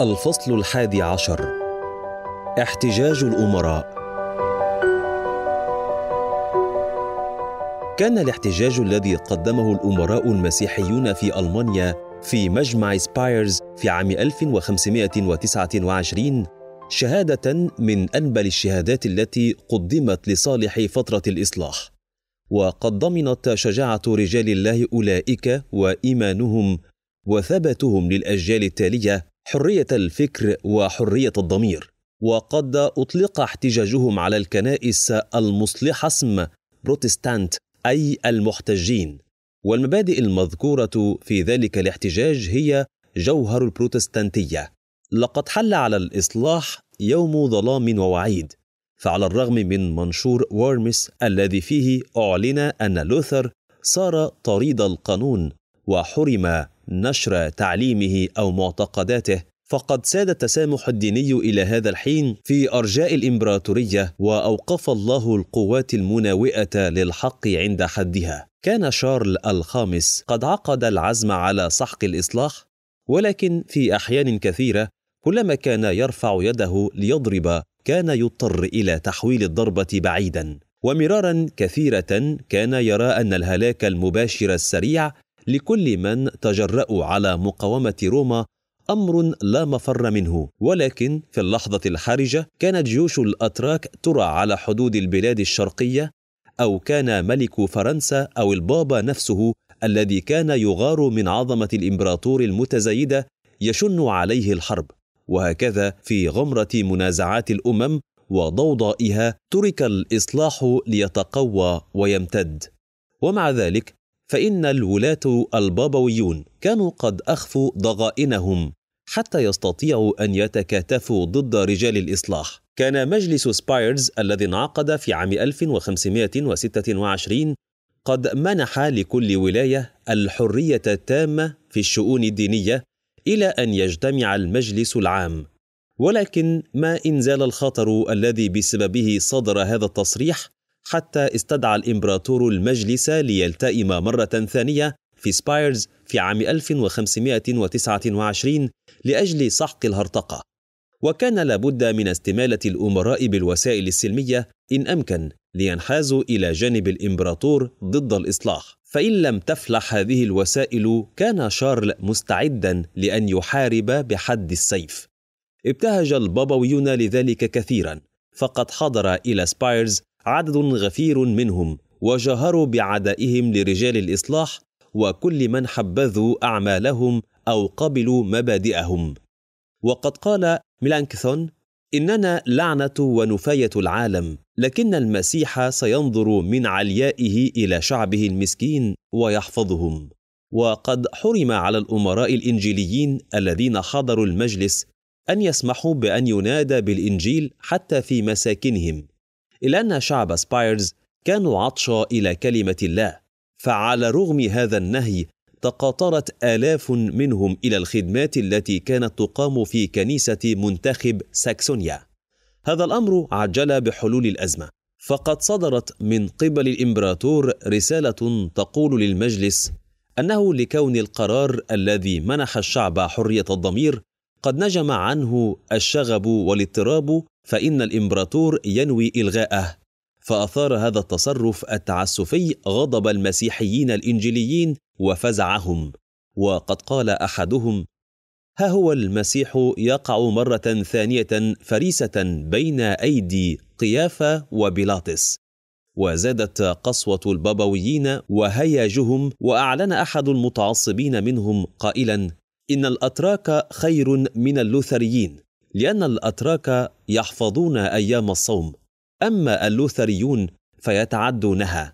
الفصل الحادي عشر احتجاج الأمراء كان الاحتجاج الذي قدمه الأمراء المسيحيون في ألمانيا في مجمع سبايرز في عام 1529 شهادة من أنبل الشهادات التي قدمت لصالح فترة الإصلاح وقد ضمنت شجاعة رجال الله أولئك وإيمانهم وثبتهم للأجيال التالية حريه الفكر وحريه الضمير وقد اطلق احتجاجهم على الكنائس المصلحه اسم بروتستانت اي المحتجين والمبادئ المذكوره في ذلك الاحتجاج هي جوهر البروتستانتيه لقد حل على الاصلاح يوم ظلام ووعيد فعلى الرغم من منشور وورمس الذي فيه اعلن ان لوثر صار طريد القانون وحرم نشر تعليمه او معتقداته فقد ساد التسامح الديني الى هذا الحين في ارجاء الامبراطوريه واوقف الله القوات المناوئه للحق عند حدها كان شارل الخامس قد عقد العزم على سحق الاصلاح ولكن في احيان كثيره كلما كان يرفع يده ليضرب كان يضطر الى تحويل الضربه بعيدا ومرارا كثيره كان يرى ان الهلاك المباشر السريع لكل من تجرأوا على مقاومة روما امر لا مفر منه ولكن في اللحظه الحرجه كانت جيوش الاتراك ترى على حدود البلاد الشرقيه او كان ملك فرنسا او البابا نفسه الذي كان يغار من عظمه الامبراطور المتزايده يشن عليه الحرب وهكذا في غمره منازعات الامم وضوضائها ترك الاصلاح ليتقوى ويمتد ومع ذلك فإن الولاة البابويون كانوا قد أخفوا ضغائنهم حتى يستطيعوا أن يتكاتفوا ضد رجال الإصلاح كان مجلس سبايرز الذي انعقد في عام 1526 قد منح لكل ولاية الحرية التامة في الشؤون الدينية إلى أن يجتمع المجلس العام ولكن ما إن زال الخطر الذي بسببه صدر هذا التصريح حتى استدعى الإمبراطور المجلس ليلتئم مرة ثانية في سبايرز في عام 1529 لأجل سحق الهرطقة وكان لابد من استمالة الأمراء بالوسائل السلمية إن أمكن لينحازوا إلى جانب الإمبراطور ضد الإصلاح فإن لم تفلح هذه الوسائل كان شارل مستعدا لأن يحارب بحد السيف ابتهج البابويون لذلك كثيرا فقد حضر إلى سبايرز عدد غفير منهم وجهروا بعدائهم لرجال الاصلاح وكل من حبذوا اعمالهم او قبلوا مبادئهم وقد قال ميلانكثون اننا لعنه ونفايه العالم لكن المسيح سينظر من عليائه الى شعبه المسكين ويحفظهم وقد حرم على الامراء الانجيليين الذين حضروا المجلس ان يسمحوا بان ينادى بالانجيل حتى في مساكنهم إلا أن شعب سبايرز كانوا عطشى إلى كلمة الله فعلى رغم هذا النهي تقاطرت آلاف منهم إلى الخدمات التي كانت تقام في كنيسة منتخب ساكسونيا هذا الأمر عجل بحلول الأزمة فقد صدرت من قبل الإمبراطور رسالة تقول للمجلس أنه لكون القرار الذي منح الشعب حرية الضمير قد نجم عنه الشغب والاضطراب فإن الإمبراطور ينوي إلغاءه فأثار هذا التصرف التعسفي غضب المسيحيين الإنجيليين وفزعهم وقد قال أحدهم ها هو المسيح يقع مرة ثانية فريسة بين أيدي قيافة وبيلاطس وزادت قسوة البابويين وهياجهم وأعلن أحد المتعصبين منهم قائلا إن الأتراك خير من اللوثريين لأن الأتراك يحفظون أيام الصوم أما اللوثريون فيتعدونها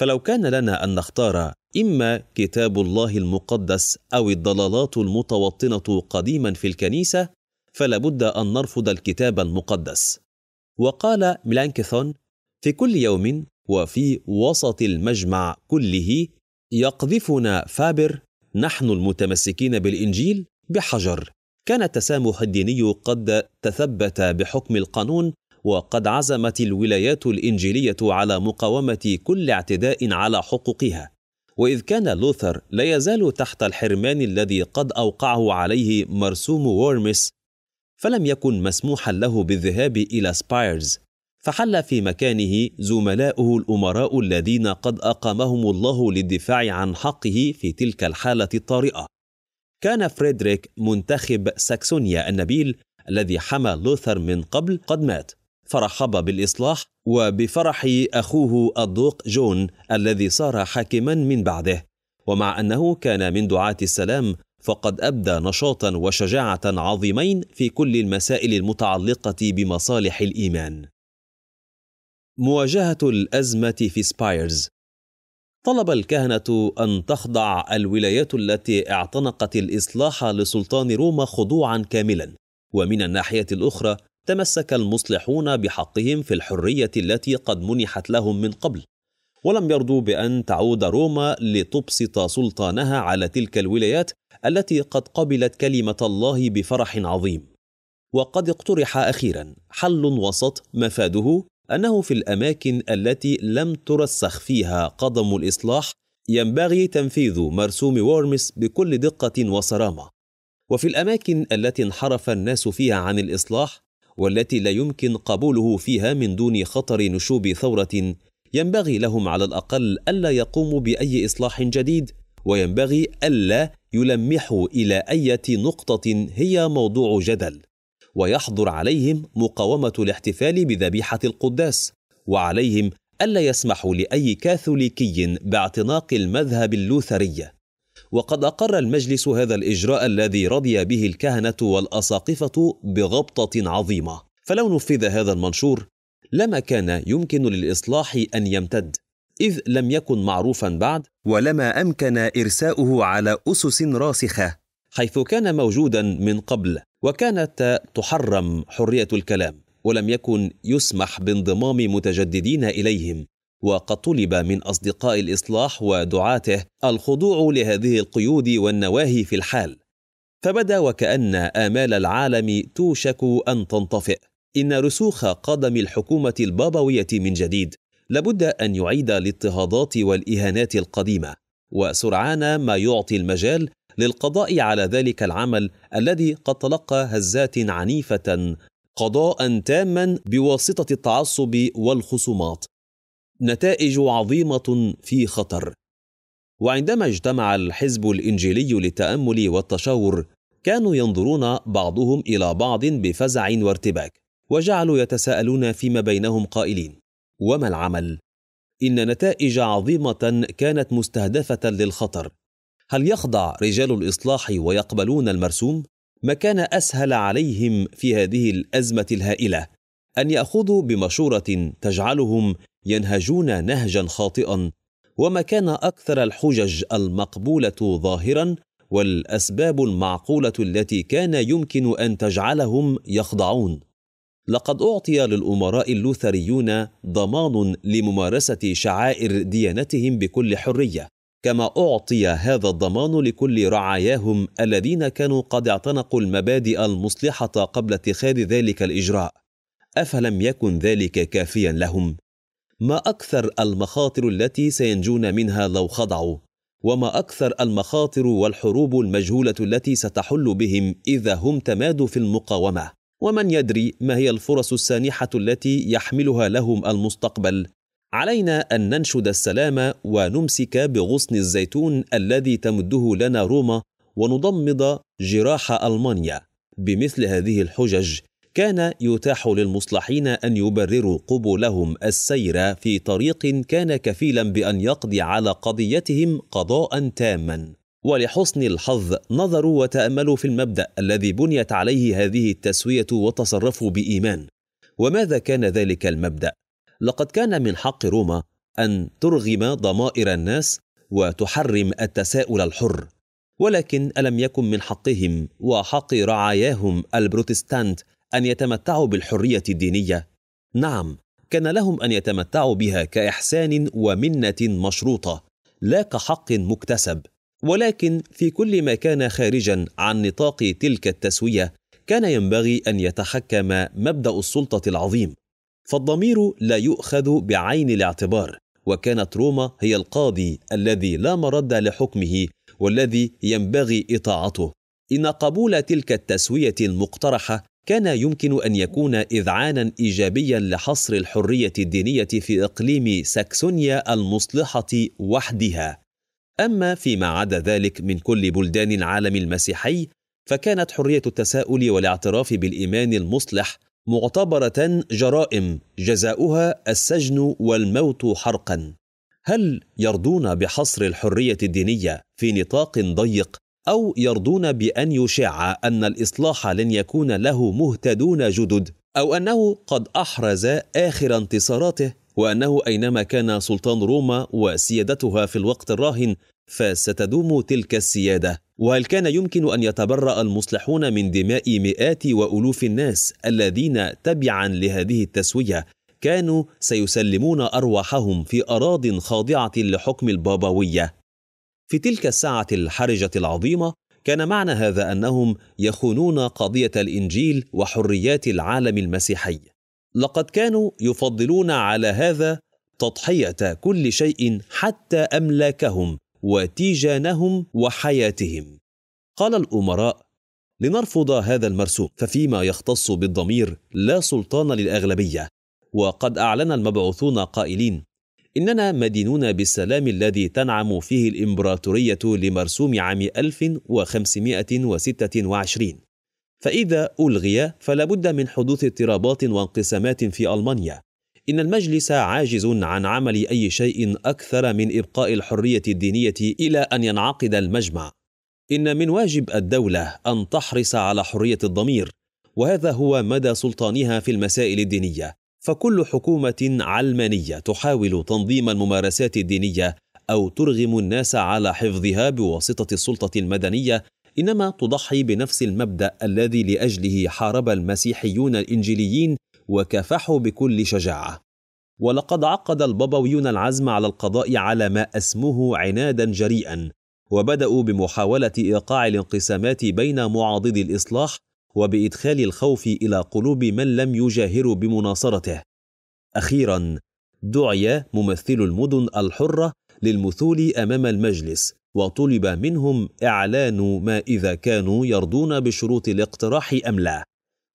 فلو كان لنا أن نختار إما كتاب الله المقدس أو الضلالات المتوطنة قديما في الكنيسة فلابد أن نرفض الكتاب المقدس وقال ميلانكثون في كل يوم وفي وسط المجمع كله يقذفنا فابر نحن المتمسكين بالإنجيل بحجر كان التسامح الديني قد تثبت بحكم القانون وقد عزمت الولايات الانجيليه على مقاومه كل اعتداء على حقوقها واذ كان لوثر لا يزال تحت الحرمان الذي قد اوقعه عليه مرسوم وورمس فلم يكن مسموحا له بالذهاب الى سبايرز فحل في مكانه زملاؤه الامراء الذين قد اقامهم الله للدفاع عن حقه في تلك الحاله الطارئه كان فريدريك منتخب ساكسونيا النبيل الذي حمى لوثر من قبل قد مات فرحب بالإصلاح وبفرح أخوه الدوق جون الذي صار حاكما من بعده ومع أنه كان من دعاة السلام فقد أبدى نشاطا وشجاعة عظيمين في كل المسائل المتعلقة بمصالح الإيمان مواجهة الأزمة في سبايرز طلب الكهنة أن تخضع الولايات التي اعتنقت الإصلاح لسلطان روما خضوعا كاملا، ومن الناحية الأخرى تمسك المصلحون بحقهم في الحرية التي قد منحت لهم من قبل، ولم يرضوا بأن تعود روما لتبسط سلطانها على تلك الولايات التي قد قبلت كلمة الله بفرح عظيم. وقد اقترح أخيرا حل وسط مفاده أنه في الأماكن التي لم ترسخ فيها قدم الإصلاح ينبغي تنفيذ مرسوم وورمس بكل دقة وصرامة. وفي الأماكن التي انحرف الناس فيها عن الإصلاح والتي لا يمكن قبوله فيها من دون خطر نشوب ثورة ينبغي لهم على الأقل ألا يقوموا بأي إصلاح جديد وينبغي ألا يلمحوا إلى أية نقطة هي موضوع جدل ويحظر عليهم مقاومة الاحتفال بذبيحة القداس وعليهم ألا يسمحوا لأي كاثوليكي باعتناق المذهب اللوثري وقد أقر المجلس هذا الإجراء الذي رضي به الكهنة والأساقفة بغبطة عظيمة فلو نفذ هذا المنشور لما كان يمكن للإصلاح أن يمتد إذ لم يكن معروفا بعد ولما أمكن إرساؤه على أسس راسخة حيث كان موجودا من قبل وكانت تحرم حريه الكلام ولم يكن يسمح بانضمام متجددين اليهم وقد طلب من اصدقاء الاصلاح ودعاته الخضوع لهذه القيود والنواهي في الحال فبدا وكان امال العالم توشك ان تنطفئ ان رسوخ قدم الحكومه البابويه من جديد لابد ان يعيد الاضطهادات والاهانات القديمه وسرعان ما يعطي المجال للقضاء على ذلك العمل الذي قد تلقى هزات عنيفه قضاء تاما بواسطه التعصب والخصومات نتائج عظيمه في خطر وعندما اجتمع الحزب الانجيلي للتامل والتشاور كانوا ينظرون بعضهم الى بعض بفزع وارتباك وجعلوا يتساءلون فيما بينهم قائلين وما العمل ان نتائج عظيمه كانت مستهدفه للخطر هل يخضع رجال الاصلاح ويقبلون المرسوم ما كان اسهل عليهم في هذه الازمه الهائله ان ياخذوا بمشوره تجعلهم ينهجون نهجا خاطئا وما كان اكثر الحجج المقبوله ظاهرا والاسباب المعقوله التي كان يمكن ان تجعلهم يخضعون لقد اعطي للامراء اللوثريون ضمان لممارسه شعائر ديانتهم بكل حريه كما اعطي هذا الضمان لكل رعاياهم الذين كانوا قد اعتنقوا المبادئ المصلحه قبل اتخاذ ذلك الاجراء افلم يكن ذلك كافيا لهم ما اكثر المخاطر التي سينجون منها لو خضعوا وما اكثر المخاطر والحروب المجهوله التي ستحل بهم اذا هم تمادوا في المقاومه ومن يدري ما هي الفرص السانحه التي يحملها لهم المستقبل علينا ان ننشد السلام ونمسك بغصن الزيتون الذي تمده لنا روما ونضمد جراح المانيا بمثل هذه الحجج كان يتاح للمصلحين ان يبرروا قبولهم السير في طريق كان كفيلا بان يقضي على قضيتهم قضاء تاما ولحسن الحظ نظروا وتاملوا في المبدا الذي بنيت عليه هذه التسويه وتصرفوا بايمان وماذا كان ذلك المبدا لقد كان من حق روما ان ترغم ضمائر الناس وتحرم التساؤل الحر ولكن الم يكن من حقهم وحق رعاياهم البروتستانت ان يتمتعوا بالحريه الدينيه نعم كان لهم ان يتمتعوا بها كاحسان ومنه مشروطه لا كحق مكتسب ولكن في كل ما كان خارجا عن نطاق تلك التسويه كان ينبغي ان يتحكم مبدا السلطه العظيم فالضمير لا يؤخذ بعين الاعتبار وكانت روما هي القاضي الذي لا مرد لحكمه والذي ينبغي اطاعته ان قبول تلك التسويه المقترحه كان يمكن ان يكون اذعانا ايجابيا لحصر الحريه الدينيه في اقليم ساكسونيا المصلحه وحدها اما فيما عدا ذلك من كل بلدان العالم المسيحي فكانت حريه التساؤل والاعتراف بالايمان المصلح معتبرة جرائم جزاؤها السجن والموت حرقا هل يرضون بحصر الحرية الدينية في نطاق ضيق أو يرضون بأن يشع أن الإصلاح لن يكون له مهتدون جدد أو أنه قد أحرز آخر انتصاراته وأنه أينما كان سلطان روما وسيادتها في الوقت الراهن فستدوم تلك السيادة وهل كان يمكن أن يتبرأ المصلحون من دماء مئات وألوف الناس الذين تبعا لهذه التسوية كانوا سيسلمون أرواحهم في أراض خاضعة لحكم البابوية؟ في تلك الساعة الحرجة العظيمة كان معنى هذا أنهم يخونون قضية الإنجيل وحريات العالم المسيحي. لقد كانوا يفضلون على هذا تضحية كل شيء حتى أملاكهم وتيجانهم وحياتهم قال الامراء لنرفض هذا المرسوم ففيما يختص بالضمير لا سلطان للاغلبيه وقد اعلن المبعوثون قائلين اننا مدينون بالسلام الذي تنعم فيه الامبراطوريه لمرسوم عام 1526 فاذا الغي فلا بد من حدوث اضطرابات وانقسامات في المانيا إن المجلس عاجز عن عمل أي شيء أكثر من إبقاء الحرية الدينية إلى أن ينعقد المجمع. إن من واجب الدولة أن تحرص على حرية الضمير، وهذا هو مدى سلطانها في المسائل الدينية، فكل حكومة علمانية تحاول تنظيم الممارسات الدينية أو ترغم الناس على حفظها بواسطة السلطة المدنية انما تضحي بنفس المبدا الذي لاجله حارب المسيحيون الانجيليين وكافحوا بكل شجاعة ولقد عقد الباباويون العزم على القضاء على ما اسموه عنادا جريئا وبداوا بمحاوله ايقاع الانقسامات بين معاضدي الاصلاح وبادخال الخوف الى قلوب من لم يجاهروا بمناصرته اخيرا دعي ممثل المدن الحره للمثول امام المجلس وطلب منهم اعلان ما اذا كانوا يرضون بشروط الاقتراح ام لا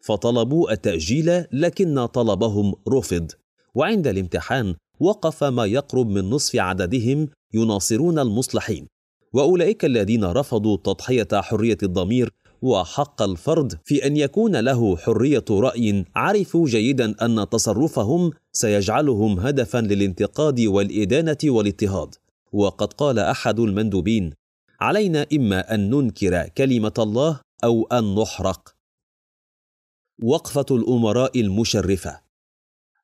فطلبوا التأجيل لكن طلبهم رفض وعند الامتحان وقف ما يقرب من نصف عددهم يناصرون المصلحين واولئك الذين رفضوا تضحيه حريه الضمير وحق الفرد في ان يكون له حريه راي عرفوا جيدا ان تصرفهم سيجعلهم هدفا للانتقاد والادانه والاضطهاد وقد قال احد المندوبين علينا اما ان ننكر كلمه الله او ان نحرق وقفة الأمراء المشرفة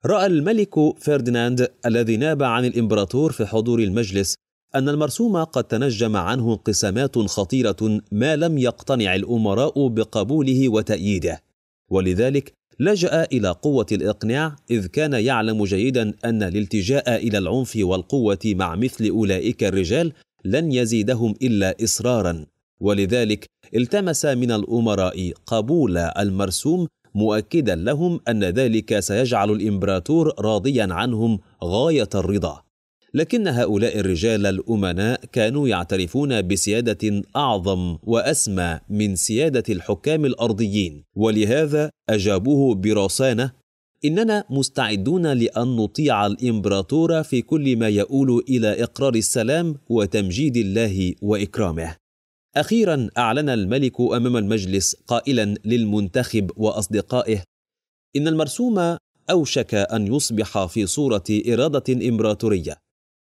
رأى الملك فرديناند الذي ناب عن الإمبراطور في حضور المجلس أن المرسوم قد تنجم عنه انقسامات خطيرة ما لم يقتنع الأمراء بقبوله وتأييده ولذلك لجأ إلى قوة الإقناع إذ كان يعلم جيدا أن الالتجاء إلى العنف والقوة مع مثل أولئك الرجال لن يزيدهم إلا إصرارا ولذلك التمس من الأمراء قبول المرسوم مؤكدا لهم ان ذلك سيجعل الامبراطور راضيا عنهم غايه الرضا لكن هؤلاء الرجال الامناء كانوا يعترفون بسياده اعظم واسمى من سياده الحكام الارضيين ولهذا اجابوه برصانه اننا مستعدون لان نطيع الامبراطور في كل ما يؤول الى اقرار السلام وتمجيد الله واكرامه اخيرا اعلن الملك امام المجلس قائلا للمنتخب واصدقائه ان المرسوم اوشك ان يصبح في صوره اراده امبراطوريه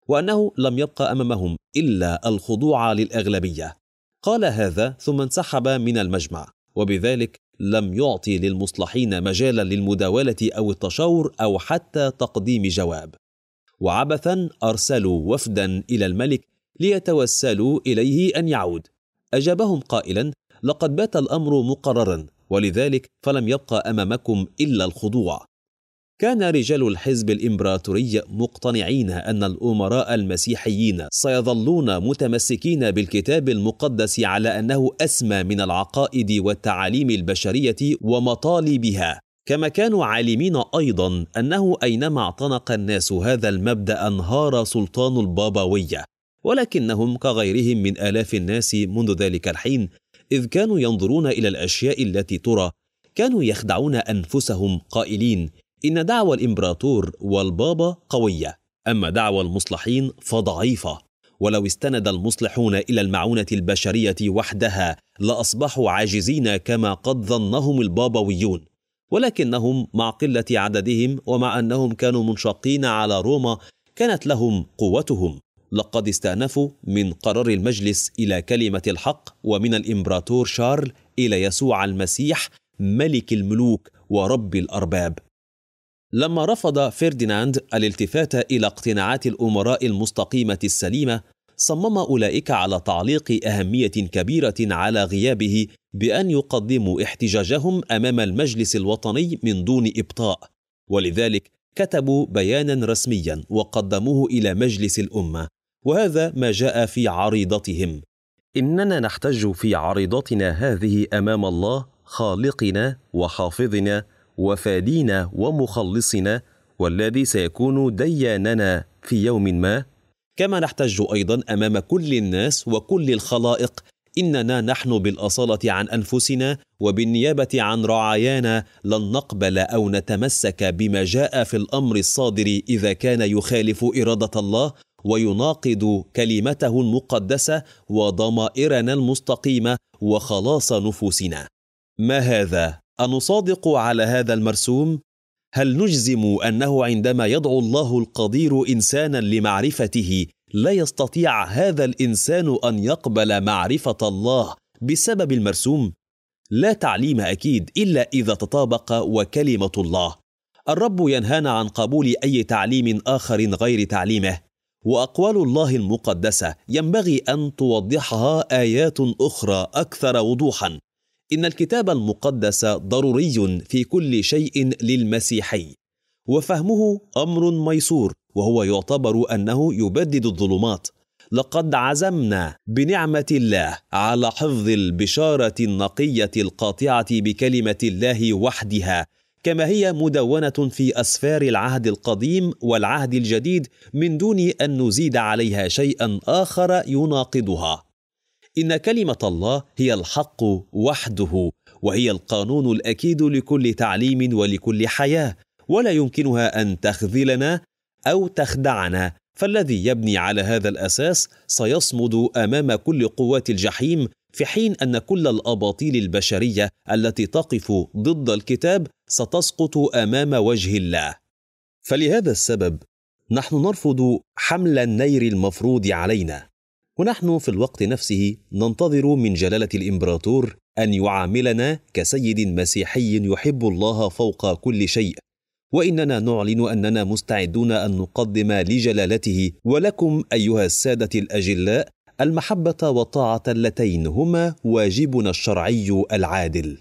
وانه لم يبقى امامهم الا الخضوع للاغلبيه قال هذا ثم انسحب من المجمع وبذلك لم يعطي للمصلحين مجالا للمداوله او التشاور او حتى تقديم جواب وعبثا ارسلوا وفدا الى الملك ليتوسلوا اليه ان يعود أجابهم قائلا لقد بات الأمر مقررا ولذلك فلم يبقى أمامكم إلا الخضوع كان رجال الحزب الإمبراطوري مقتنعين أن الأمراء المسيحيين سيظلون متمسكين بالكتاب المقدس على أنه أسمى من العقائد والتعاليم البشرية ومطالبها كما كانوا عالمين ايضا انه اينما اعتنق الناس هذا المبدا انهار سلطان البابويه ولكنهم كغيرهم من آلاف الناس منذ ذلك الحين إذ كانوا ينظرون إلى الأشياء التي ترى كانوا يخدعون أنفسهم قائلين إن دعوى الإمبراطور والبابا قوية أما دعوى المصلحين فضعيفة ولو استند المصلحون إلى المعونة البشرية وحدها لأصبحوا عاجزين كما قد ظنهم البابويون ولكنهم مع قلة عددهم ومع أنهم كانوا منشقين على روما كانت لهم قوتهم لقد استأنفوا من قرار المجلس إلى كلمة الحق ومن الإمبراطور شارل إلى يسوع المسيح ملك الملوك ورب الأرباب لما رفض فرديناند الالتفات إلى اقتناعات الأمراء المستقيمة السليمة صمم أولئك على تعليق أهمية كبيرة على غيابه بأن يقدموا احتجاجهم أمام المجلس الوطني من دون إبطاء ولذلك كتبوا بيانا رسميا وقدموه الى مجلس الامه وهذا ما جاء في عريضتهم اننا نحتج في عريضتنا هذه امام الله خالقنا وحافظنا وفادينا ومخلصنا والذي سيكون دياننا في يوم ما كما نحتج ايضا امام كل الناس وكل الخلائق اننا نحن بالاصاله عن انفسنا وبالنيابه عن رعايانا لن نقبل او نتمسك بما جاء في الامر الصادر اذا كان يخالف اراده الله ويناقض كلمته المقدسه وضمائرنا المستقيمه وخلاص نفوسنا ما هذا انصادق على هذا المرسوم هل نجزم انه عندما يدعو الله القدير انسانا لمعرفته لا يستطيع هذا الانسان ان يقبل معرفه الله بسبب المرسوم لا تعليم اكيد الا اذا تطابق وكلمه الله الرب ينهانا عن قبول اي تعليم اخر غير تعليمه واقوال الله المقدسه ينبغي ان توضحها ايات اخرى اكثر وضوحا ان الكتاب المقدس ضروري في كل شيء للمسيحي وفهمه امر ميسور وهو يعتبر انه يبدد الظلمات لقد عزمنا بنعمه الله على حفظ البشاره النقيه القاطعه بكلمه الله وحدها كما هي مدونة في أسفار العهد القديم والعهد الجديد من دون أن نزيد عليها شيئا آخر يناقضها. إن كلمة الله هي الحق وحده، وهي القانون الأكيد لكل تعليم ولكل حياة، ولا يمكنها أن تخذلنا أو تخدعنا، فالذي يبني على هذا الأساس سيصمد أمام كل قوات الجحيم في حين ان كل الاباطيل البشريه التي تقف ضد الكتاب ستسقط امام وجه الله فلهذا السبب نحن نرفض حمل النير المفروض علينا ونحن في الوقت نفسه ننتظر من جلاله الامبراطور ان يعاملنا كسيد مسيحي يحب الله فوق كل شيء واننا نعلن اننا مستعدون ان نقدم لجلالته ولكم ايها الساده الاجلاء المحبه والطاعه اللتين هما واجبنا الشرعي العادل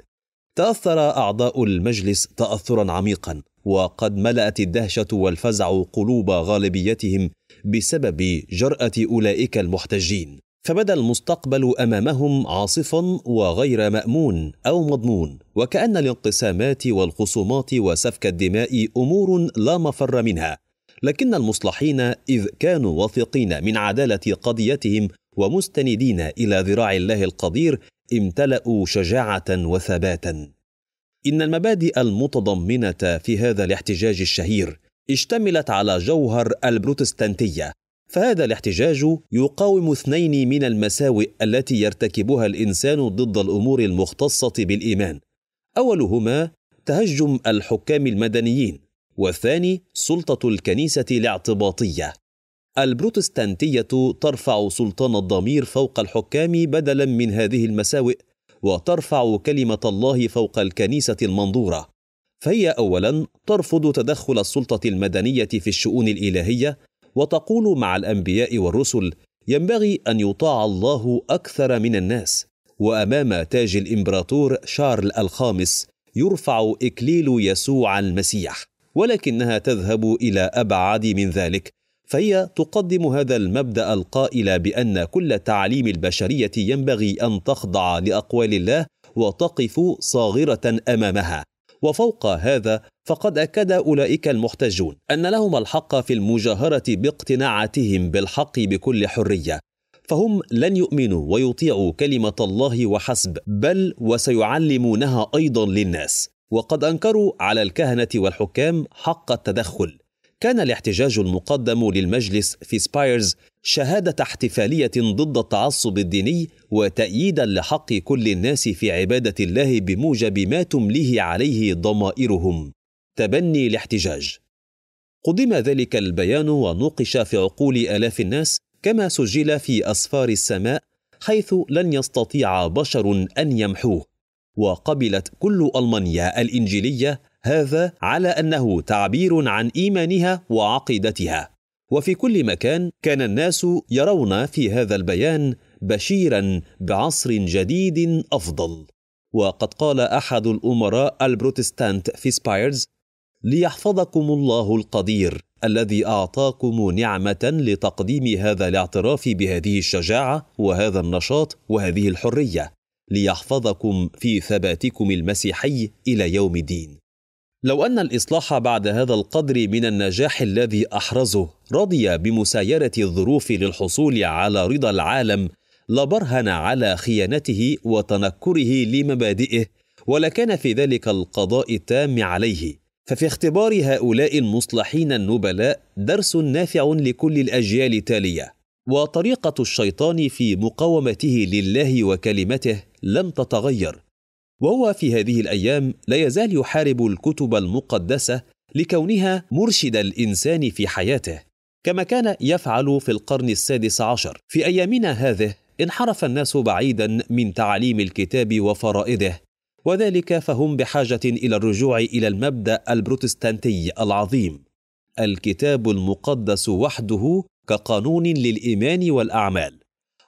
تاثر اعضاء المجلس تاثرا عميقا وقد ملات الدهشه والفزع قلوب غالبيتهم بسبب جراه اولئك المحتجين فبدا المستقبل امامهم عاصفا وغير مامون او مضمون وكان الانقسامات والخصومات وسفك الدماء امور لا مفر منها لكن المصلحين اذ كانوا واثقين من عداله قضيتهم ومستندين الى ذراع الله القدير امتلأوا شجاعة وثباتا. إن المبادئ المتضمنة في هذا الاحتجاج الشهير اشتملت على جوهر البروتستانتية، فهذا الاحتجاج يقاوم اثنين من المساوئ التي يرتكبها الإنسان ضد الأمور المختصة بالإيمان. أولهما تهجم الحكام المدنيين، والثاني سلطة الكنيسة الاعتباطية. البروتستانتية ترفع سلطان الضمير فوق الحكام بدلا من هذه المساوئ وترفع كلمة الله فوق الكنيسة المنظورة فهي أولا ترفض تدخل السلطة المدنية في الشؤون الإلهية وتقول مع الأنبياء والرسل ينبغي أن يطاع الله أكثر من الناس وأمام تاج الإمبراطور شارل الخامس يرفع إكليل يسوع المسيح ولكنها تذهب إلى أبعد من ذلك فهي تقدم هذا المبدا القائل بان كل تعاليم البشريه ينبغي ان تخضع لاقوال الله وتقف صاغره امامها وفوق هذا فقد اكد اولئك المحتجون ان لهم الحق في المجاهره باقتناعاتهم بالحق بكل حريه فهم لن يؤمنوا ويطيعوا كلمه الله وحسب بل وسيعلمونها ايضا للناس وقد انكروا على الكهنه والحكام حق التدخل كان الاحتجاج المقدم للمجلس في سبايرز شهادة احتفالية ضد التعصب الديني وتأييدا لحق كل الناس في عبادة الله بموجب ما تمليه عليه ضمائرهم. تبني الاحتجاج. قدم ذلك البيان ونوقش في عقول آلاف الناس كما سجل في أسفار السماء حيث لن يستطيع بشر أن يمحوه. وقبلت كل ألمانيا الإنجيلية هذا على انه تعبير عن ايمانها وعقيدتها وفي كل مكان كان الناس يرون في هذا البيان بشيرا بعصر جديد افضل وقد قال احد الامراء البروتستانت في سبايرز ليحفظكم الله القدير الذي اعطاكم نعمه لتقديم هذا الاعتراف بهذه الشجاعه وهذا النشاط وهذه الحريه ليحفظكم في ثباتكم المسيحي الى يوم الدين لو أن الإصلاح بعد هذا القدر من النجاح الذي أحرزه رضي بمسايرة الظروف للحصول على رضا العالم لبرهن على خيانته وتنكره لمبادئه ولكان في ذلك القضاء التام عليه ففي اختبار هؤلاء المصلحين النبلاء درس نافع لكل الأجيال التالية وطريقة الشيطان في مقاومته لله وكلمته لم تتغير وهو في هذه الايام لا يزال يحارب الكتب المقدسه لكونها مرشد الانسان في حياته كما كان يفعل في القرن السادس عشر في ايامنا هذه انحرف الناس بعيدا من تعاليم الكتاب وفرائده وذلك فهم بحاجه الى الرجوع الى المبدا البروتستانتي العظيم الكتاب المقدس وحده كقانون للايمان والاعمال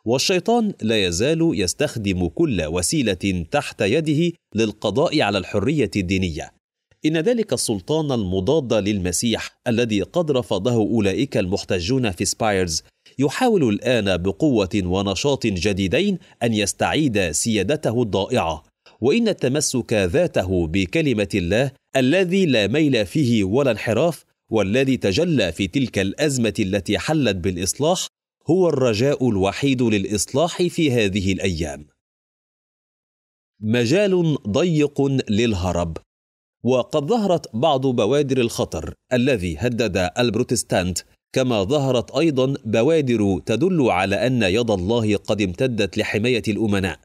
والشيطان لا يزال يستخدم كل وسيله تحت يده للقضاء على الحريه الدينيه ان ذلك السلطان المضاد للمسيح الذي قد رفضه اولئك المحتجون في سبايرز يحاول الان بقوه ونشاط جديدين ان يستعيد سيادته الضائعه وان التمسك ذاته بكلمه الله الذي لا ميل فيه ولا انحراف والذي تجلى في تلك الازمه التي حلت بالاصلاح هو الرجاء الوحيد للاصلاح في هذه الايام مجال ضيق للهرب وقد ظهرت بعض بوادر الخطر الذي هدد البروتستانت كما ظهرت ايضا بوادر تدل على ان يد الله قد امتدت لحمايه الامناء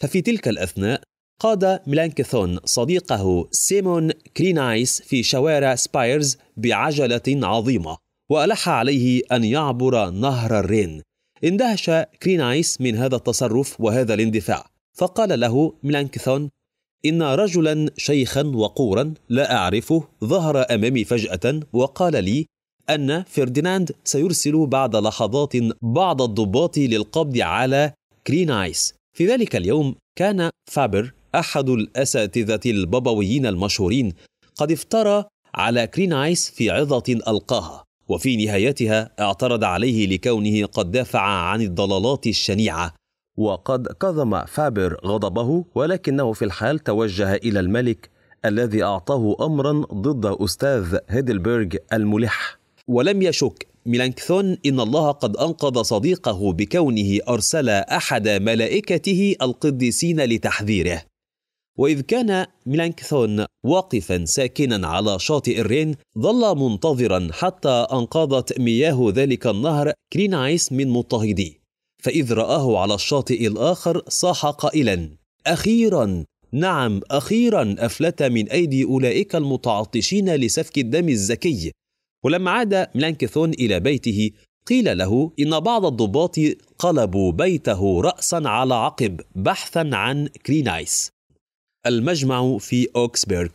ففي تلك الاثناء قاد ميلانكثون صديقه سيمون كرينايس في شوارع سبايرز بعجله عظيمه وألح عليه أن يعبر نهر الرين اندهش كرينايس من هذا التصرف وهذا الاندفاع فقال له ميلانكثون إن رجلا شيخا وقورا لا أعرفه ظهر أمامي فجأة وقال لي أن فرديناند سيرسل بعد لحظات بعض الضباط للقبض على كرينايس في ذلك اليوم كان فابر أحد الأساتذة البابويين المشهورين قد افترى على كرينايس في عظة ألقاها وفي نهايتها اعترض عليه لكونه قد دافع عن الضلالات الشنيعه وقد كظم فابر غضبه ولكنه في الحال توجه الى الملك الذي اعطاه امرا ضد استاذ هيدلبرج الملح ولم يشك ميلانكثون ان الله قد انقذ صديقه بكونه ارسل احد ملائكته القديسين لتحذيره وإذ كان ميلانكثون واقفا ساكنا على شاطئ الرين ظل منتظرا حتى أنقذت مياه ذلك النهر كرينايس من مضطهديه فإذ رآه على الشاطئ الآخر صاح قائلا أخيرا نعم أخيرا أفلت من أيدي أولئك المتعطشين لسفك الدم الزكي ولما عاد ميلانكثون إلى بيته قيل له إن بعض الضباط قلبوا بيته رأسا على عقب بحثا عن كرينايس المجمع في أوكسبيرغ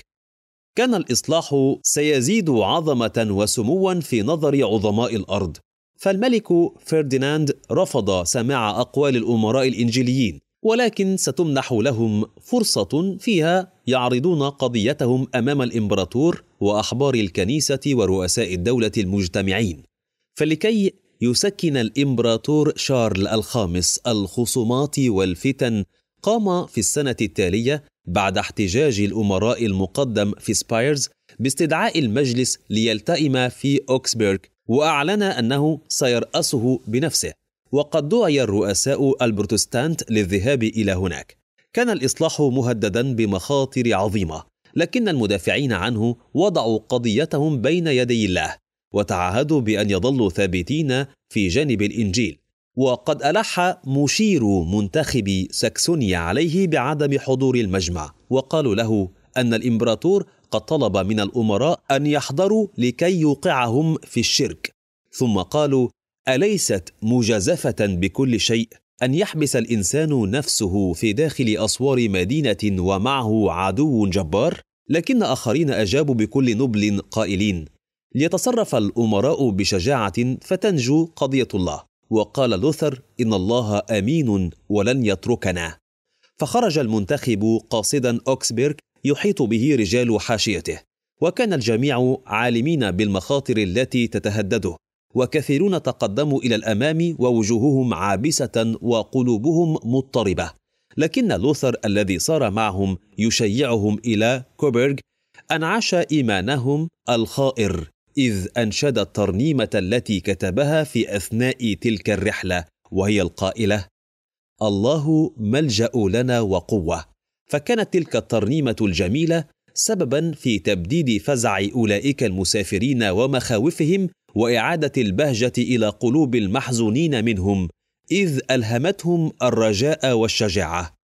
كان الإصلاح سيزيد عظمة وسموا في نظر عظماء الأرض فالملك فرديناند رفض سماع أقوال الأمراء الإنجيليين ولكن ستمنح لهم فرصة فيها يعرضون قضيتهم أمام الإمبراطور وأحبار الكنيسة ورؤساء الدولة المجتمعين فلكي يسكن الإمبراطور شارل الخامس الخصومات والفتن قام في السنة التالية بعد احتجاج الأمراء المقدم في سبايرز باستدعاء المجلس ليلتئم في أوكسبيرغ وأعلن أنه سيرأسه بنفسه وقد دعي الرؤساء البروتستانت للذهاب إلى هناك كان الإصلاح مهددا بمخاطر عظيمة لكن المدافعين عنه وضعوا قضيتهم بين يدي الله وتعهدوا بأن يظلوا ثابتين في جانب الإنجيل وقد ألح مشير منتخب ساكسونيا عليه بعدم حضور المجمع وقالوا له أن الإمبراطور قد طلب من الأمراء أن يحضروا لكي يوقعهم في الشرك ثم قالوا أليست مجازفة بكل شيء أن يحبس الإنسان نفسه في داخل أسوار مدينة ومعه عدو جبار؟ لكن آخرين أجابوا بكل نبل قائلين: ليتصرف الأمراء بشجاعة فتنجو قضية الله. وقال لوثر ان الله امين ولن يتركنا فخرج المنتخب قاصدا اوكسبيرغ يحيط به رجال حاشيته وكان الجميع عالمين بالمخاطر التي تتهدده وكثيرون تقدموا الى الامام ووجوههم عابسه وقلوبهم مضطربه لكن لوثر الذي صار معهم يشيعهم الى كوبرغ انعش ايمانهم الخائر إذ أنشد الترنيمة التي كتبها في أثناء تلك الرحلة وهي القائلة: الله ملجأ لنا وقوة، فكانت تلك الترنيمة الجميلة سببا في تبديد فزع أولئك المسافرين ومخاوفهم وإعادة البهجة إلى قلوب المحزونين منهم، إذ ألهمتهم الرجاء والشجاعة.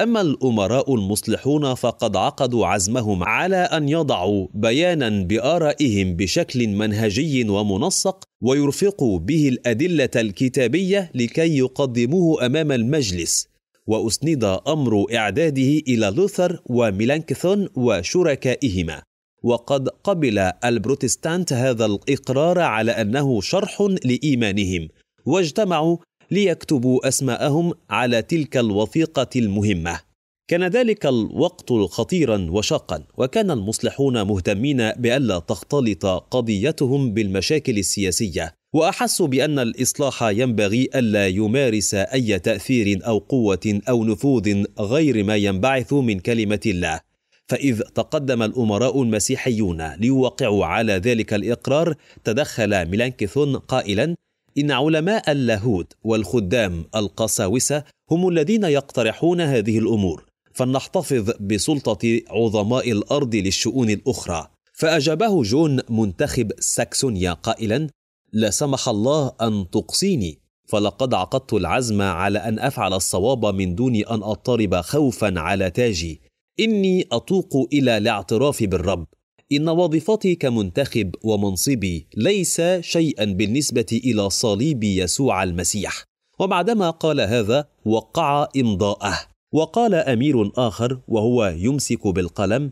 اما الامراء المصلحون فقد عقدوا عزمهم على ان يضعوا بيانا بارائهم بشكل منهجي ومنسق ويرفقوا به الادله الكتابيه لكي يقدموه امام المجلس واسند امر اعداده الى لوثر وميلانكثون وشركائهما وقد قبل البروتستانت هذا الاقرار على انه شرح لايمانهم واجتمعوا ليكتبوا اسماءهم على تلك الوثيقه المهمه كان ذلك الوقت خطيرا وشاقا وكان المصلحون مهتمين بالا تختلط قضيتهم بالمشاكل السياسيه واحسوا بان الاصلاح ينبغي الا يمارس اي تاثير او قوه او نفوذ غير ما ينبعث من كلمه الله فإذ تقدم الأمراء المسيحيون ليوقعوا على ذلك الإقرار تدخل ميلانكيثون قائلا إن علماء اللاهوت والخدام القساوسة هم الذين يقترحون هذه الأمور فلنحتفظ بسلطة عظماء الأرض للشؤون الأخرى فأجابه جون منتخب ساكسونيا قائلا لا سمح الله أن تقصيني فلقد عقدت العزم على أن أفعل الصواب من دون أن أضطرب خوفا على تاجي إني أتوق إلى الاعتراف بالرب إن وظيفتي كمنتخب ومنصبي ليس شيئا بالنسبة إلى صليب يسوع المسيح وبعدما قال هذا وقع إمضاءه وقال أمير آخر وهو يمسك بالقلم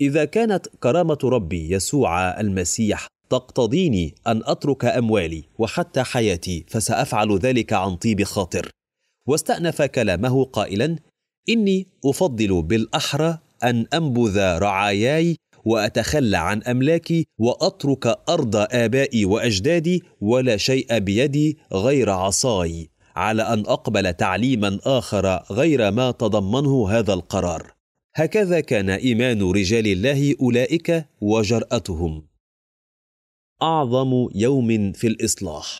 إذا كانت كرامة ربي يسوع المسيح تقتضيني أن أترك أموالي وحتى حياتي فسأفعل ذلك عن طيب خاطر واستأنف كلامه قائلا إني أفضل بالأحرى أن أنبذ رعاياي واتخلى عن املاكي واترك ارض ابائي واجدادي ولا شيء بيدي غير عصاي على ان اقبل تعليما اخر غير ما تضمنه هذا القرار هكذا كان ايمان رجال الله اولئك وجراتهم اعظم يوم في الاصلاح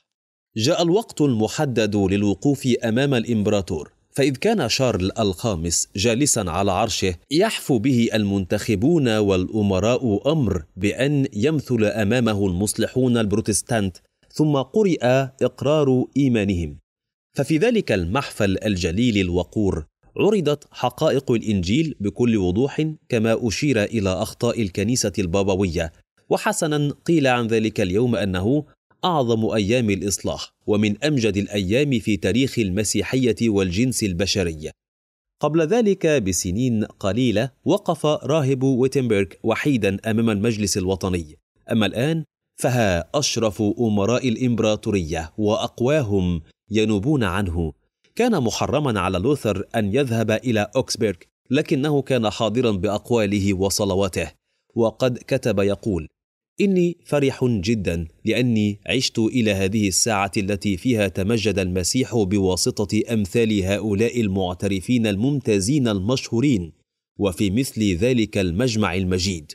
جاء الوقت المحدد للوقوف امام الامبراطور فإذ كان شارل الخامس جالسا على عرشه يحفو به المنتخبون والأمراء أمر بأن يمثل أمامه المصلحون البروتستانت ثم قرئ إقرار إيمانهم ففي ذلك المحفل الجليل الوقور عرضت حقائق الإنجيل بكل وضوح كما أشير إلى أخطاء الكنيسة البابوية وحسنا قيل عن ذلك اليوم أنه اعظم ايام الاصلاح ومن امجد الايام في تاريخ المسيحيه والجنس البشري قبل ذلك بسنين قليله وقف راهب ويتنبرغ وحيدا امام المجلس الوطني اما الان فها اشرف امراء الامبراطوريه واقواهم ينوبون عنه كان محرما على لوثر ان يذهب الى اوكسبيرغ لكنه كان حاضرا باقواله وصلواته وقد كتب يقول اني فرح جدا لاني عشت الى هذه الساعه التي فيها تمجد المسيح بواسطه امثال هؤلاء المعترفين الممتازين المشهورين وفي مثل ذلك المجمع المجيد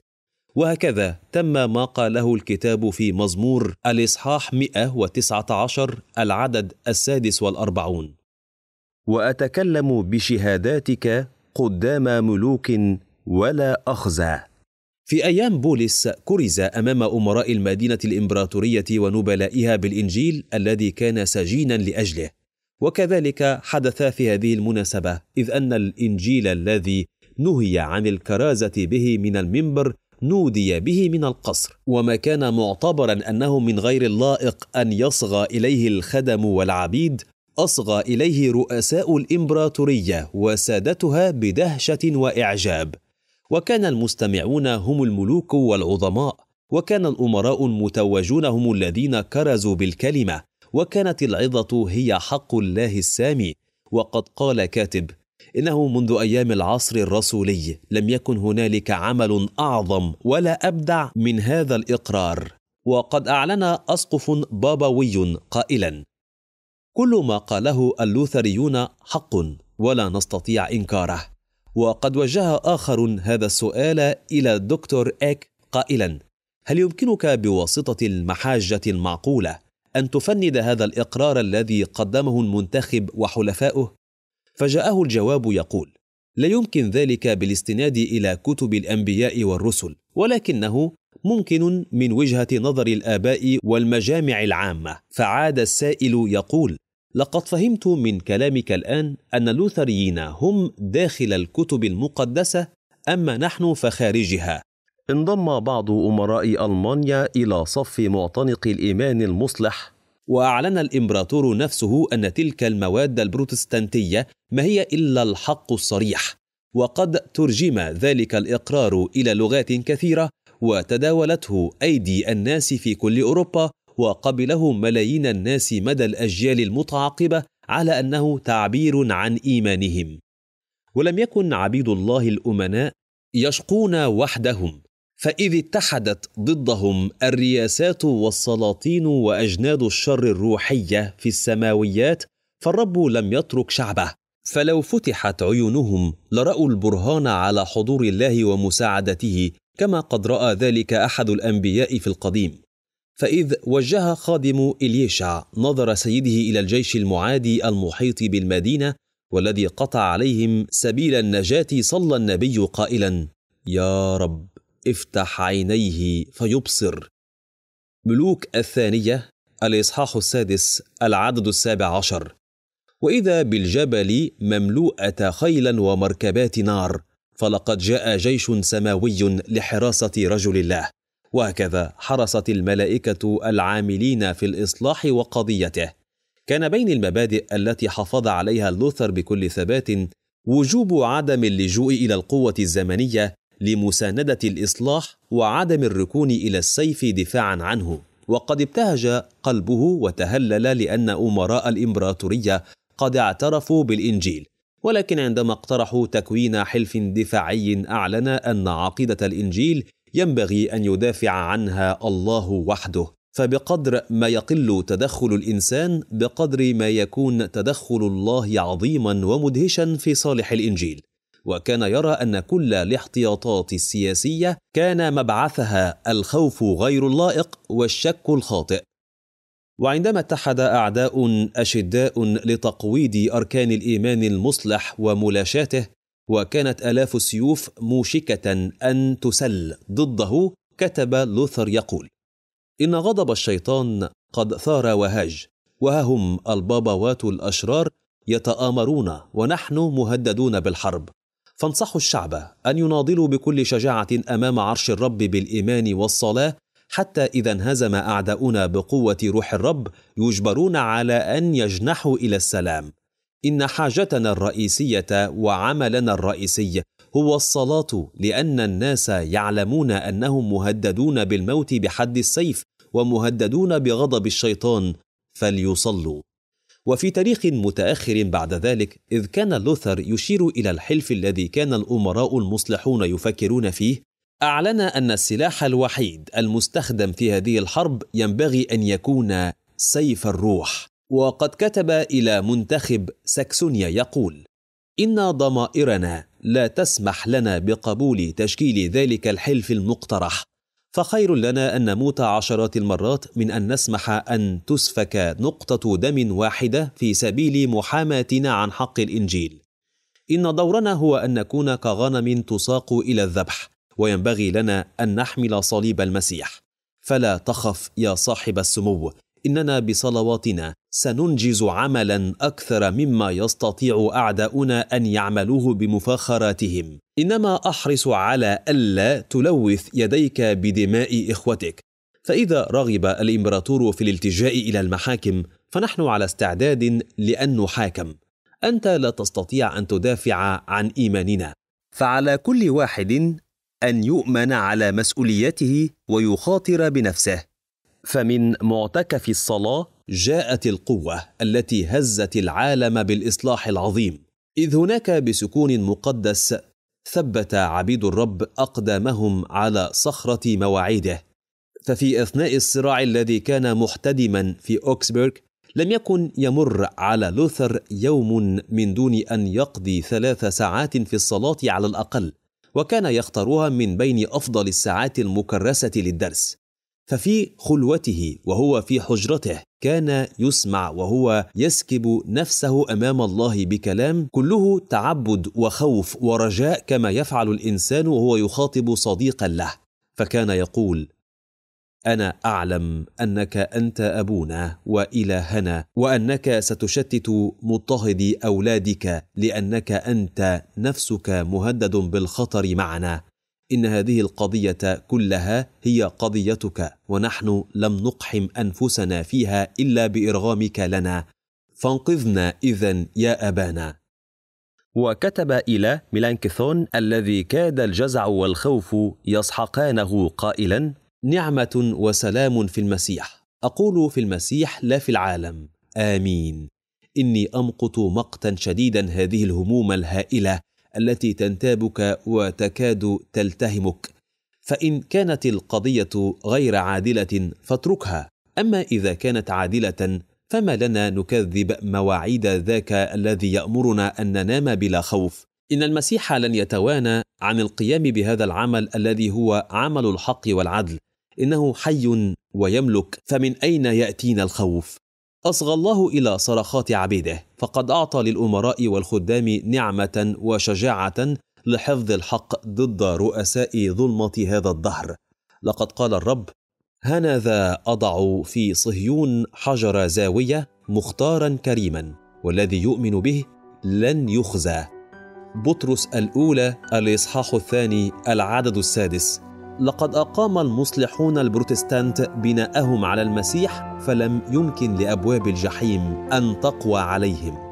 وهكذا تم ما قاله الكتاب في مزمور الإصحاح 119 العدد السادس والأربعون وأتكلم بشهاداتك قدام ملوك ولا أخزى في أيام بولس كرز أمام أمراء المدينة الإمبراطورية ونبلائها بالإنجيل الذي كان سجينا لأجله، وكذلك حدث في هذه المناسبة إذ أن الإنجيل الذي نهي عن الكرازة به من المنبر نودي به من القصر، وما كان معتبرا أنه من غير اللائق أن يصغى إليه الخدم والعبيد، أصغى إليه رؤساء الإمبراطورية وسادتها بدهشة وإعجاب. وكان المستمعون هم الملوك والعظماء وكان الامراء المتوجون هم الذين كرزوا بالكلمه وكانت العظه هي حق الله السامي وقد قال كاتب انه منذ ايام العصر الرسولي لم يكن هنالك عمل اعظم ولا ابدع من هذا الاقرار وقد اعلن اسقف بابوي قائلا كل ما قاله اللوثريون حق ولا نستطيع انكاره وقد وجه آخر هذا السؤال إلى الدكتور إيك قائلا هل يمكنك بواسطة المحاجة المعقولة أن تفند هذا الإقرار الذي قدمه المنتخب وحلفاؤه؟ فجاءه الجواب يقول لا يمكن ذلك بالاستناد إلى كتب الأنبياء والرسل ولكنه ممكن من وجهة نظر الآباء والمجامع العامة فعاد السائل يقول لقد فهمت من كلامك الان ان اللوثريين هم داخل الكتب المقدسه اما نحن فخارجها انضم بعض امراء المانيا الى صف معتنق الايمان المصلح واعلن الامبراطور نفسه ان تلك المواد البروتستانتيه ما هي الا الحق الصريح وقد ترجم ذلك الاقرار الى لغات كثيره وتداولته ايدي الناس في كل اوروبا وقبله ملايين الناس مدى الاجيال المتعاقبه على انه تعبير عن ايمانهم ولم يكن عبيد الله الامناء يشقون وحدهم فاذ اتحدت ضدهم الرياسات والسلاطين واجناد الشر الروحيه في السماويات فالرب لم يترك شعبه فلو فتحت عيونهم لراوا البرهان على حضور الله ومساعدته كما قد راى ذلك احد الانبياء في القديم فإذ وجه خادم إليشع نظر سيده إلى الجيش المعادي المحيط بالمدينة والذي قطع عليهم سبيل النجاة صلى النبي قائلا: يا رب افتح عينيه فيبصر. ملوك الثانية الإصحاح السادس العدد السابع عشر وإذا بالجبل مملوءة خيلا ومركبات نار فلقد جاء جيش سماوي لحراسة رجل الله وهكذا حرصت الملائكة العاملين في الإصلاح وقضيته كان بين المبادئ التي حافظ عليها لوثر بكل ثبات وجوب عدم اللجوء إلى القوة الزمنية لمساندة الإصلاح وعدم الركون إلى السيف دفاعا عنه وقد ابتهج قلبه وتهلل لأن أمراء الإمبراطورية قد اعترفوا بالإنجيل ولكن عندما اقترحوا تكوين حلف دفاعي أعلن أن عقيدة الإنجيل ينبغي ان يدافع عنها الله وحده فبقدر ما يقل تدخل الانسان بقدر ما يكون تدخل الله عظيما ومدهشا في صالح الانجيل وكان يرى ان كل الاحتياطات السياسيه كان مبعثها الخوف غير اللائق والشك الخاطئ وعندما اتحد اعداء اشداء لتقويض اركان الايمان المصلح وملاشاته وكانت آلاف السيوف موشكة أن تسل ضده كتب لوثر يقول إن غضب الشيطان قد ثار وهاج وها هم الباباوات الأشرار يتآمرون ونحن مهددون بالحرب فانصحوا الشعب أن يناضلوا بكل شجاعة أمام عرش الرب بالإيمان والصلاة حتى إذا انهزم أعداؤنا بقوة روح الرب يجبرون على أن يجنحوا إلى السلام ان حاجتنا الرئيسيه وعملنا الرئيسي هو الصلاه لان الناس يعلمون انهم مهددون بالموت بحد السيف ومهددون بغضب الشيطان فليصلوا وفي تاريخ متاخر بعد ذلك اذ كان لوثر يشير الى الحلف الذي كان الامراء المصلحون يفكرون فيه اعلن ان السلاح الوحيد المستخدم في هذه الحرب ينبغي ان يكون سيف الروح وقد كتب الى منتخب ساكسونيا يقول ان ضمائرنا لا تسمح لنا بقبول تشكيل ذلك الحلف المقترح فخير لنا ان نموت عشرات المرات من ان نسمح ان تسفك نقطه دم واحده في سبيل محاماتنا عن حق الانجيل ان دورنا هو ان نكون كغنم تساق الى الذبح وينبغي لنا ان نحمل صليب المسيح فلا تخف يا صاحب السمو اننا بصلواتنا سننجز عملا اكثر مما يستطيع اعداؤنا ان يعملوه بمفاخراتهم انما احرص على الا تلوث يديك بدماء اخوتك فاذا رغب الامبراطور في الالتجاء الى المحاكم فنحن على استعداد لان نحاكم انت لا تستطيع ان تدافع عن ايماننا فعلى كل واحد ان يؤمن على مسؤوليته ويخاطر بنفسه فمن معتكف الصلاه جاءت القوه التي هزت العالم بالاصلاح العظيم اذ هناك بسكون مقدس ثبت عبيد الرب اقدامهم على صخره مواعيده ففي اثناء الصراع الذي كان محتدما في اوكسبرغ لم يكن يمر على لوثر يوم من دون ان يقضي ثلاث ساعات في الصلاه على الاقل وكان يختارها من بين افضل الساعات المكرسه للدرس ففي خلوته وهو في حجرته كان يسمع وهو يسكب نفسه امام الله بكلام كله تعبد وخوف ورجاء كما يفعل الانسان وهو يخاطب صديقا له فكان يقول انا اعلم انك انت ابونا والهنا وانك ستشتت مضطهدي اولادك لانك انت نفسك مهدد بالخطر معنا ان هذه القضيه كلها هي قضيتك ونحن لم نقحم انفسنا فيها الا بارغامك لنا فانقذنا اذا يا ابانا وكتب الى ميلانكثون الذي كاد الجزع والخوف يسحقانه قائلا نعمه وسلام في المسيح اقول في المسيح لا في العالم امين اني امقت مقتا شديدا هذه الهموم الهائله التي تنتابك وتكاد تلتهمك فان كانت القضيه غير عادله فاتركها اما اذا كانت عادله فما لنا نكذب مواعيد ذاك الذي يامرنا ان ننام بلا خوف ان المسيح لن يتوانى عن القيام بهذا العمل الذي هو عمل الحق والعدل انه حي ويملك فمن اين ياتينا الخوف أصغى الله إلى صرخات عبيده فقد أعطى للأمراء والخدام نعمة وشجاعة لحفظ الحق ضد رؤساء ظلمة هذا الدهر لقد قال الرب هنذا أضع في صهيون حجر زاوية مختارا كريما والذي يؤمن به لن يخزى بطرس الأولى الإصحاح الثاني العدد السادس لقد أقام المصلحون البروتستانت بناءهم على المسيح فلم يمكن لأبواب الجحيم أن تقوى عليهم